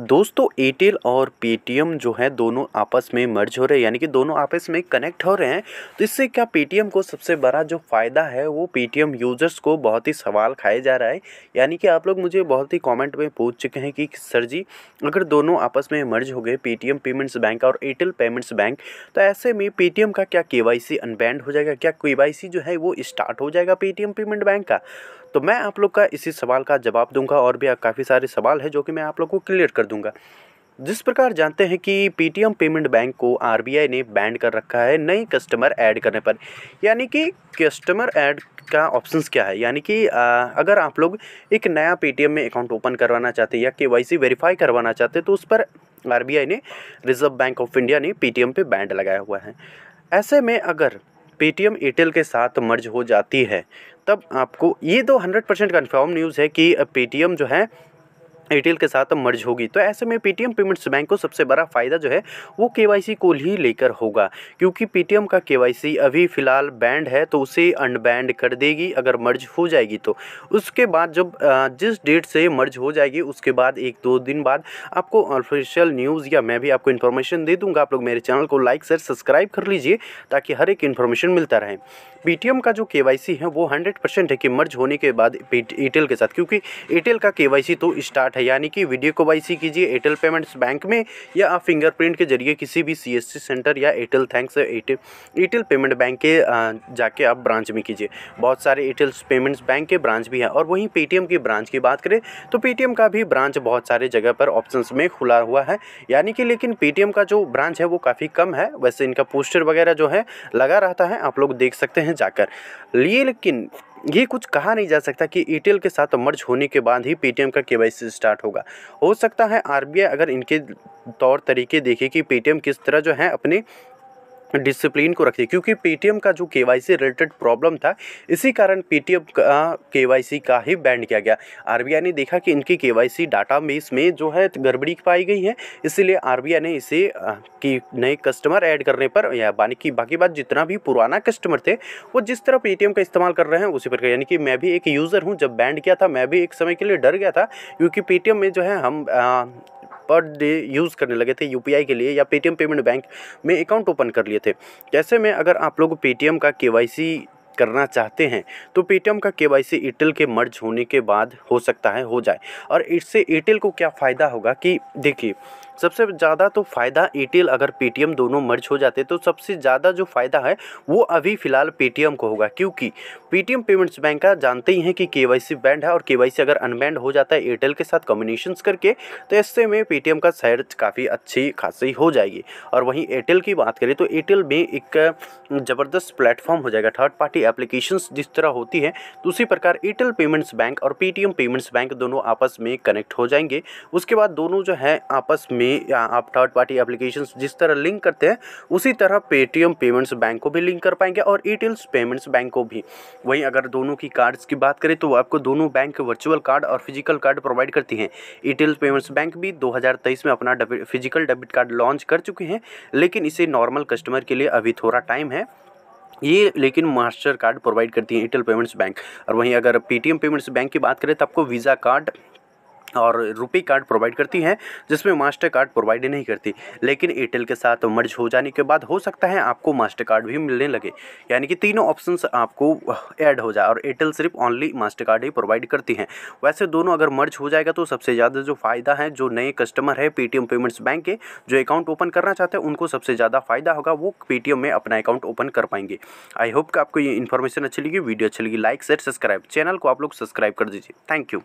दोस्तों एयरटेल और पेटीएम जो है दोनों आपस में मर्ज हो रहे हैं यानी कि दोनों आपस में कनेक्ट हो रहे हैं तो इससे क्या पेटीएम को सबसे बड़ा जो फ़ायदा है वो पेटीएम यूज़र्स को बहुत ही सवाल खाए जा रहा है यानी कि आप लोग मुझे बहुत ही कमेंट में पूछ चुके हैं कि सर जी अगर दोनों आपस में मर्ज हो गए पेटीएम पेमेंट्स बैंक और एयरटेल पेमेंट्स बैंक तो ऐसे में पेटीएम का क्या के वाई अनबैंड हो जाएगा क्या के जो है वो स्टार्ट हो जाएगा पेटीएम पेमेंट बैंक का तो मैं आप लोग का इसी सवाल का जवाब दूंगा और भी काफ़ी सारे सवाल है जो कि मैं आप लोग को क्लियर कर कर दूंगा जिस प्रकार जानते हैं कि पीटीएम पेमेंट बैंक को आरबीआई ने बैंड कर रखा है नए कस्टमर ऐड करने पर यानी कि कस्टमर ऐड का ऑप्शंस क्या है यानी कि आ, अगर आप लोग एक नया पेटीएम में अकाउंट ओपन करवाना चाहते हैं या के वाई वेरीफाई करवाना चाहते हैं तो उस पर आरबीआई ने रिजर्व बैंक ऑफ इंडिया ने पेटीएम पे बैंड लगाया हुआ है ऐसे में अगर पेटीएम एयरटेल के साथ मर्ज हो जाती है तब आपको ये तो हंड्रेड परसेंट कन्फर्म न्यूज़ है कि पेटीएम जो है एयरटेल के साथ मर्ज होगी तो ऐसे में पेटीएम पेमेंट्स बैंक को सबसे बड़ा फ़ायदा जो है वो के को ही लेकर होगा क्योंकि पेटीएम का के अभी फ़िलहाल बैंड है तो उसे अनबैंड कर देगी अगर मर्ज हो जाएगी तो उसके बाद जब जिस डेट से मर्ज हो जाएगी उसके बाद एक दो दिन बाद आपको ऑफिशियल न्यूज़ या मैं भी आपको इन्फॉर्मेशन दे दूँगा आप लोग मेरे चैनल को लाइक शेयर सब्सक्राइब कर लीजिए ताकि हर एक इन्फॉर्मेशन मिलता रहे पेटीएम का जो के है वो हंड्रेड है कि मर्ज होने के बाद एयरटेल के साथ क्योंकि एयरटेल का के तो स्टार्ट साठ है यानी कि वीडियो को वाई कीजिए एयरटेल पेमेंट्स बैंक में या आप फिंगरप्रिंट के जरिए किसी भी सी सेंटर या Airtel thanks Airtel payment bank के जाके आप ब्रांच में कीजिए बहुत सारे एयरटेल पेमेंट्स बैंक के ब्रांच भी हैं और वहीं पेटीएम की ब्रांच की बात करें तो पेटीएम का भी ब्रांच बहुत सारे जगह पर ऑप्शन में खुला हुआ है यानी कि लेकिन पेटीएम का जो ब्रांच है वो काफ़ी कम है वैसे इनका पोस्टर वगैरह जो है लगा रहता है आप लोग देख सकते हैं जाकर लिए लेकिन ये कुछ कहा नहीं जा सकता कि ईटेल के साथ मर्ज होने के बाद ही पेटीएम का केवाईसी स्टार्ट होगा हो सकता है आरबीआई अगर इनके तौर तरीके देखे कि पेटीएम किस तरह जो है अपने डिसिप्लिन को रखती है क्योंकि पेटीएम का जो के रिलेटेड प्रॉब्लम था इसी कारण पेटीएम का के का ही बैंड किया गया आरबीआई ने देखा कि इनकी के डाटाबेस में जो है गड़बड़ी पाई गई है इसीलिए आरबीआई ने इसे कि नए कस्टमर ऐड करने पर यानी कि बाकी बात जितना भी पुराना कस्टमर थे वो जिस तरह पेटीएम का इस्तेमाल कर रहे हैं उसी प्रकार यानी कि मैं भी एक यूज़र हूँ जब बैंड किया था मैं भी एक समय के लिए डर गया था क्योंकि पेटीएम में जो है हम आ, पर डे यूज़ करने लगे थे यू के लिए या पेटीएम पेमेंट बैंक में अकाउंट ओपन कर लिए थे जैसे में अगर आप लोग पेटीएम का के करना चाहते हैं तो पेटीएम का के वाई सी एयरटेल के मर्ज होने के बाद हो सकता है हो जाए और इससे एयरटेल को क्या फ़ायदा होगा कि देखिए सबसे ज़्यादा तो फ़ायदा एयरटेल अगर पेटीएम दोनों मर्ज हो जाते तो सबसे ज़्यादा जो फ़ायदा है वो अभी फ़िलहाल पेटीएम को होगा क्योंकि पेटीएम पेमेंट्स बैंक का जानते ही हैं कि के बैंड है और के अगर अनबैंड हो जाता है एयरटेल के साथ कॉम्बिनेशन करके तो ऐसे में पेटीएम का शेयर काफ़ी अच्छी खासी हो जाएगी और वहीं एयरटेल की बात करें तो एयरटेल में एक ज़बरदस्त प्लेटफॉर्म हो जाएगा थर्ड पार्टी एप्लीकेशन जिस तरह होती है तो उसी प्रकार एयरटेल पेमेंट्स बैंक और पेटीएम पेमेंट्स बैंक दोनों आपस में कनेक्ट हो जाएंगे उसके बाद दोनों जो है आपस में या आप थर्ड पार्टी एप्लीकेशन जिस तरह लिंक करते हैं उसी तरह पेटीएम पेमेंट्स बैंक को भी लिंक कर पाएंगे और ईटेल्स पेमेंट्स बैंक को भी वहीं अगर दोनों की कार्ड्स की बात करें तो वो आपको दोनों बैंक वर्चुअल कार्ड और फिजिकल कार्ड प्रोवाइड करती हैं ईटेल्स पेमेंट्स बैंक भी दो में अपना debit physical debit card launch कर चुके हैं लेकिन इसे नॉर्मल कस्टमर के लिए अभी थोड़ा टाइम है ये लेकिन मास्टर कार्ड प्रोवाइड करती है एयरटेल पेमेंट्स बैंक और वहीं अगर पेटीएम पेमेंट्स बैंक की बात करें तो आपको वीज़ा कार्ड और रुपे कार्ड प्रोवाइड करती हैं जिसमें मास्टर कार्ड प्रोवाइड नहीं करती लेकिन एयरटेल के साथ मर्ज हो जाने के बाद हो सकता है आपको मास्टर कार्ड भी मिलने लगे यानी कि तीनों ऑप्शन आपको ऐड हो जाए और एयरटेल सिर्फ ऑनली मास्टर कार्ड ही प्रोवाइड करती हैं वैसे दोनों अगर मर्ज हो जाएगा तो सबसे ज़्यादा जो फ़ायदा है जो नए कस्टमर है पेटीएम पेमेंट्स बैंक के जो अकाउंट ओपन करना चाहते हैं उनको सबसे ज़्यादा फ़ायदा होगा वो पेटीएम में अपना अकाउंट ओपन कर पाएंगे आई होप कि आपको ये इन्फॉर्मेशन अच्छी लगी वीडियो अच्छी लगी लाइक शेयर सब्सक्राइब चैनल को आप लोग सब्सक्राइब कर दीजिए थैंक यू